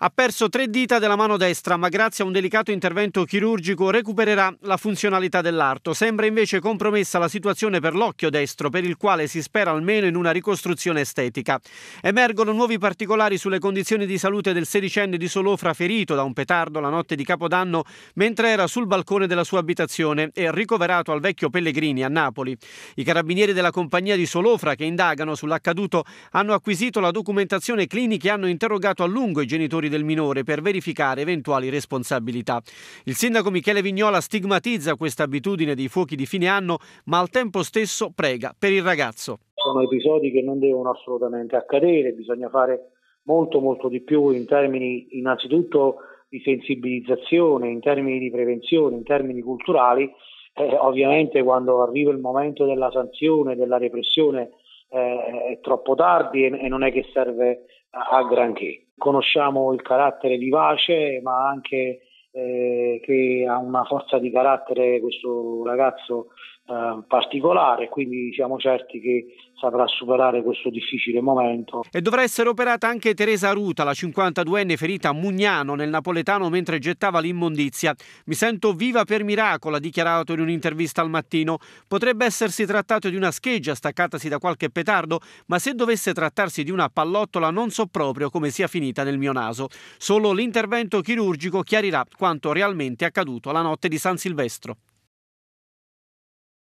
Ha perso tre dita della mano destra, ma grazie a un delicato intervento chirurgico recupererà la funzionalità dell'arto. Sembra invece compromessa la situazione per l'occhio destro, per il quale si spera almeno in una ricostruzione estetica. Emergono nuovi particolari sulle condizioni di salute del sedicenne di Solofra ferito da un petardo la notte di Capodanno mentre era sul balcone della sua abitazione e ricoverato al vecchio Pellegrini a Napoli. I carabinieri della compagnia di Solofra che indagano sull'accaduto hanno acquisito la documentazione clinica e hanno interrogato a lungo i genitori genitori del minore per verificare eventuali responsabilità. Il sindaco Michele Vignola stigmatizza questa abitudine dei fuochi di fine anno, ma al tempo stesso prega per il ragazzo. Sono episodi che non devono assolutamente accadere, bisogna fare molto molto di più in termini innanzitutto di sensibilizzazione, in termini di prevenzione, in termini culturali. Eh, ovviamente quando arriva il momento della sanzione, della repressione, eh, è troppo tardi e, e, non è che serve a, a, granché. Conosciamo il carattere vivace, ma anche eh, che ha una forza di carattere questo ragazzo Ehm, particolare, quindi siamo certi che saprà superare questo difficile momento. E dovrà essere operata anche Teresa Ruta, la 52enne ferita a Mugnano nel napoletano mentre gettava l'immondizia. Mi sento viva per miracolo, ha dichiarato in un'intervista al mattino. Potrebbe essersi trattato di una scheggia staccatasi da qualche petardo, ma se dovesse trattarsi di una pallottola non so proprio come sia finita nel mio naso. Solo l'intervento chirurgico chiarirà quanto realmente accaduto la notte di San Silvestro.